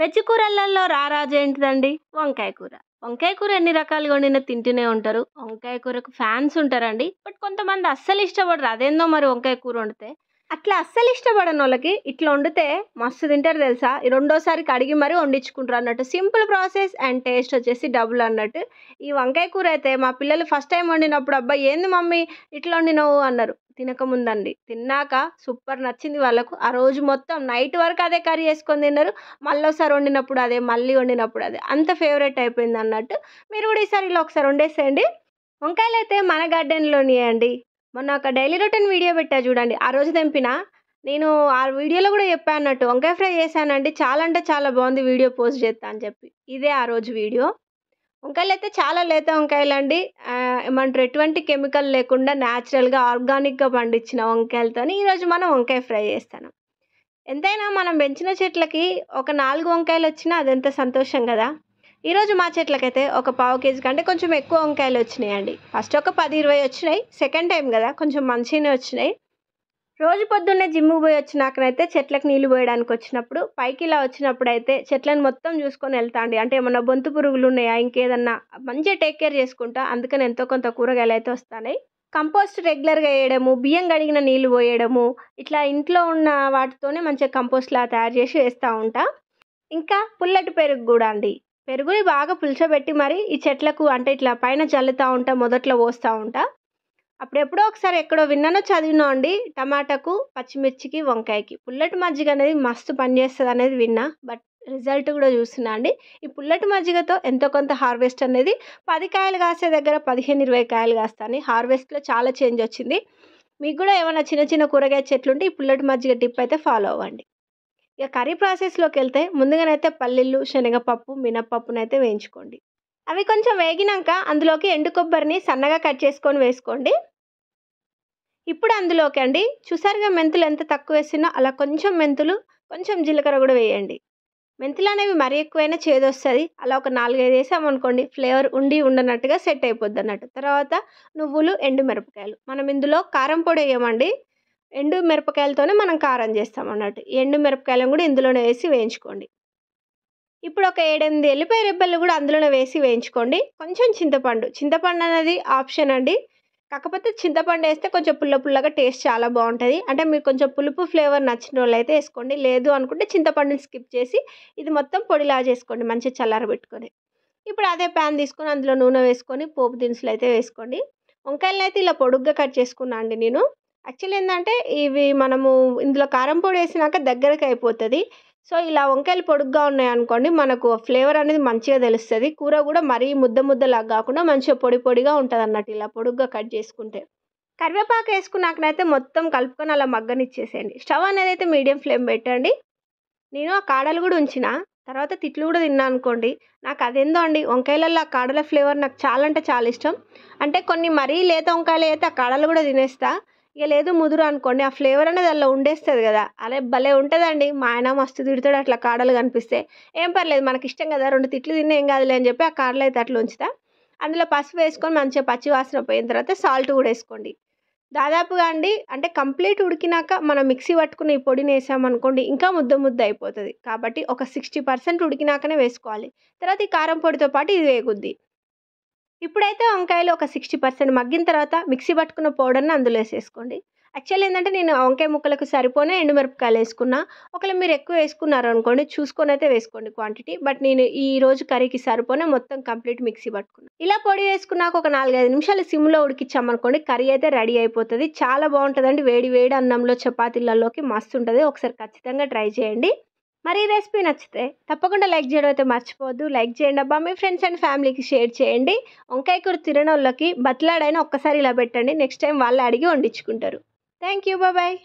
veg కూరలలో రారాజు ఏంటిదండి వంకాయ కూర వంకాయ కూర ఎన్ని రకాలుగా వండిన తింటూనే ఉంటారు వంకాయ కూరకు ఫ్యాన్స్ ఉంటారండి బట్ కొంతమంది అస్సలు ఇష్టపడరు అదేందో మరి వంకాయ కూర వండితే అట్లా అస్సలు ఇష్టపడని వాళ్ళకి ఇట్లా వండితే మస్తు తింటారు తెలుసా రెండోసారి కడిగి మరీ వండించుకుంటారు అన్నట్టు సింపుల్ ప్రాసెస్ అండ్ టేస్ట్ వచ్చేసి డబుల్ అన్నట్టు ఈ వంకాయ కూర అయితే మా పిల్లలు ఫస్ట్ టైం వండినప్పుడు అబ్బాయి ఏంది మమ్మీ ఇట్లా వండినవు అన్నారు తినకముందండి తిన్నాక సూపర్ నచ్చింది వాళ్ళకు ఆ రోజు మొత్తం నైట్ వరకు అదే కర్రీ వేసుకొని తిన్నారు ఒకసారి వండినప్పుడు అదే మళ్ళీ వండినప్పుడు అదే అంత ఫేవరెట్ అయిపోయింది అన్నట్టు మీరు కూడా ఈసారి ఇలా ఒకసారి వండేసేయండి వంకాయలు అయితే మన గార్డెన్లోనే అండి మొన్న ఒక డైలీ రొటీన్ వీడియో పెట్టా చూడండి ఆ రోజు తెంపిన నేను ఆ వీడియోలో కూడా చెప్పా అన్నట్టు వంకాయ ఫ్రై చేశానండి చాలా అంటే చాలా బాగుంది వీడియో పోస్ట్ చేస్తా అని చెప్పి ఇదే ఆ రోజు వీడియో వంకాయలు అయితే చాలా లేత వంకాయలు అండి మనకు ఎటువంటి కెమికల్ లేకుండా న్యాచురల్గా ఆర్గానిక్గా పండించిన వంకాయలతో ఈరోజు మనం వంకాయ ఫ్రై చేస్తాను ఎంతైనా మనం పెంచిన చెట్లకి ఒక నాలుగు వంకాయలు వచ్చినా అదెంత సంతోషం కదా ఈరోజు మా చెట్లకైతే ఒక పావు కేజీ కంటే కొంచెం ఎక్కువ వంకాయలు వచ్చినాయండి ఫస్ట్ ఒక పది ఇరవై వచ్చినాయి సెకండ్ టైం కదా కొంచెం మంచిగానే వచ్చినాయి రోజు పొద్దున్నే జిమ్కి పోయి వచ్చినాకనైతే చెట్లకు నీళ్లు పోయడానికి వచ్చినప్పుడు పైకి ఇలా వచ్చినప్పుడు అయితే చెట్లను మొత్తం చూసుకొని వెళ్తా అండి అంటే ఏమన్నా బొంతు పురుగులు ఉన్నాయా ఇంకేదన్నా మంచిగా టేక్ కేర్ చేసుకుంటా అందుకని ఎంతో కొంత కూరగాయలు అయితే వస్తాయి కంపోస్ట్ రెగ్యులర్గా వేయడము బియ్యం కడిగిన నీళ్లు పోయడము ఇట్లా ఇంట్లో ఉన్న వాటితోనే మంచిగా కంపోస్ట్లా తయారు చేసి వేస్తూ ఉంటా ఇంకా పుల్లటి పెరుగు కూడా అండి పెరుగుని బాగా పులుసబెట్టి మరి ఈ చెట్లకు అంటే ఇట్లా పైన చల్లుతూ ఉంటా మొదట్లో పోస్తూ ఉంటా అప్పుడెప్పుడో ఒకసారి ఎక్కడో విన్నానో చదివినా అండి టమాటాకు పచ్చిమిర్చికి వంకాయకి పుల్లటి మజ్జిగ అనేది మస్తు పనిచేస్తుంది అనేది విన్నా బట్ రిజల్ట్ కూడా చూస్తున్నా అండి ఈ పుల్లటి మజ్జిగతో ఎంతో కొంత హార్వెస్ట్ అనేది పది కాయలు కాసే దగ్గర పదిహేను ఇరవై కాయలు కాస్తాయి హార్వెస్ట్లో చాలా చేంజ్ వచ్చింది మీకు కూడా ఏమైనా చిన్న చిన్న కూరగాయ చెట్లు ఉంటే ఈ పుల్లటి మజ్జిగ టిప్ అయితే ఫాలో అవ్వండి ఇక కర్రీ ప్రాసెస్లోకి వెళ్తే ముందుగానైతే పల్లీలు శనగపప్పు అయితే వేయించుకోండి అవి కొంచెం వేగినాక అందులోకి ఎండు కొబ్బరిని సన్నగా కట్ చేసుకొని వేసుకోండి ఇప్పుడు అందులోకి అండి చూసారుగా మెంతులు ఎంత తక్కువ వేసినా అలా కొంచెం మెంతులు కొంచెం జీలకర్ర కూడా వేయండి మెంతులు అనేవి మరీ ఎక్కువైనా చేదొస్తుంది అలా ఒక నాలుగైదు వేసామనుకోండి ఫ్లేవర్ ఉండి ఉండనట్టుగా సెట్ అయిపోద్ది అన్నట్టు తర్వాత నువ్వులు ఎండుమిరపకాయలు మనం ఇందులో కారం పొడి వేయమండి ఎండు మిరపకాయలతోనే మనం కారం చేస్తాం అన్నట్టు ఎండు మిరపకాయలను కూడా ఇందులోనే వేసి వేయించుకోండి ఇప్పుడు ఒక ఏడెనిమిది ఎల్లిపాయ రెబ్బలు కూడా అందులోనే వేసి వేయించుకోండి కొంచెం చింతపండు చింతపండు అనేది ఆప్షన్ అండి కాకపోతే చింతపండు వేస్తే కొంచెం పుల్ల పుల్లగా టేస్ట్ చాలా బాగుంటుంది అంటే మీకు కొంచెం పులుపు ఫ్లేవర్ నచ్చిన వాళ్ళు అయితే వేసుకోండి లేదు అనుకుంటే చింతపండుని స్కిప్ చేసి ఇది మొత్తం పొడిలా చేసుకోండి మంచిగా చల్లారబెట్టుకొని ఇప్పుడు అదే ప్యాన్ తీసుకొని అందులో నూనె వేసుకొని పోపు దినుసులు అయితే వేసుకోండి వంకాయలను అయితే ఇలా పొడుగ్గా కట్ చేసుకున్నా అండి నేను యాక్చువల్లీ ఏంటంటే ఇవి మనము ఇందులో కారం పొడి వేసినాక దగ్గరకు అయిపోతుంది సో ఇలా వంకాయలు పొడుగ్గా ఉన్నాయనుకోండి మనకు ఫ్లేవర్ అనేది మంచిగా తెలుస్తుంది కూర కూడా మరీ ముద్ద ముద్దలాగా కాకుండా మంచిగా పొడి పొడిగా ఉంటుంది అన్నట్టు ఇలా పొడుగ్గా కట్ చేసుకుంటే కరివేపాకు వేసుకున్నాకనైతే మొత్తం కలుపుకొని అలా మగ్గనిచ్చేసేయండి స్టవ్ అనేది అయితే మీడియం ఫ్లేమ్ పెట్టండి నేను ఆ కాడలు కూడా ఉంచిన తర్వాత తిట్లు కూడా తిన్నా అనుకోండి నాకు అదేందో అండి వంకాయలలో ఆ కాడల ఫ్లేవర్ నాకు చాలా అంటే చాలా ఇష్టం అంటే కొన్ని మరీ లేత వంకాయలు అయితే ఆ కాడలు కూడా తినేస్తా ఇక లేదు ముదురు అనుకోండి ఆ ఫ్లేవర్ అనేది అలా ఉండేస్తుంది కదా అలా భలే ఉంటుందండి మా ఆయన మస్తు తిడుతాడు అట్లా కాడలు కనిపిస్తే ఏం పర్లేదు మనకి ఇష్టం కదా రెండు తిట్లు తిన్నా ఏం కాదులే అని చెప్పి ఆ కాడలు అయితే అట్లా ఉంచుతా అందులో పసుపు వేసుకొని మంచిగా పచ్చి వాసన పోయిన తర్వాత సాల్ట్ కూడా వేసుకోండి దాదాపుగా అండి అంటే కంప్లీట్ ఉడికినాక మనం మిక్సీ పట్టుకుని ఈ పొడిని వేసామనుకోండి ఇంకా ముద్ద ముద్ద అయిపోతుంది కాబట్టి ఒక సిక్స్టీ పర్సెంట్ ఉడికినాకనే వేసుకోవాలి తర్వాత ఈ కారం పొడితో పాటు ఇది వేగుద్ది ఇప్పుడైతే వంకాయలు ఒక సిక్స్టీ పర్సెంట్ మగ్గిన తర్వాత మిక్సీ పట్టుకున్న పౌడర్ని అందులో వేసేసుకోండి యాక్చువల్లీ ఏంటంటే నేను వంకాయ ముక్కలకు సరిపోనే ఎండుమిరపకాయలు వేసుకున్నా ఒకవేళ మీరు ఎక్కువ వేసుకున్నారు అనుకోండి చూసుకొని అయితే వేసుకోండి క్వాంటిటీ బట్ నేను ఈ రోజు కర్రీకి సరిపోనే మొత్తం కంప్లీట్ మిక్సీ పట్టుకున్నాను ఇలా పొడి వేసుకున్నాక ఒక నాలుగైదు నిమిషాలు సిమ్లో ఉడికిచ్చామనుకోండి కర్రీ అయితే రెడీ అయిపోతుంది చాలా బాగుంటుందండి వేడి వేడి అన్నంలో చపాతీలలోకి మస్తు ఉంటుంది ఒకసారి ఖచ్చితంగా ట్రై చేయండి మరి ఈ రెసిపీ నచ్చితే తప్పకుండా లైక్ చేయడం అయితే మర్చిపోవద్దు లైక్ చేయండి అబ్బా మీ ఫ్రెండ్స్ అండ్ ఫ్యామిలీకి షేర్ చేయండి వంకాయ కూర తినని బతిలాడైనా ఒక్కసారి ఇలా పెట్టండి నెక్స్ట్ టైం వాళ్ళు అడిగి వండించుకుంటారు థ్యాంక్ యూ బాయ్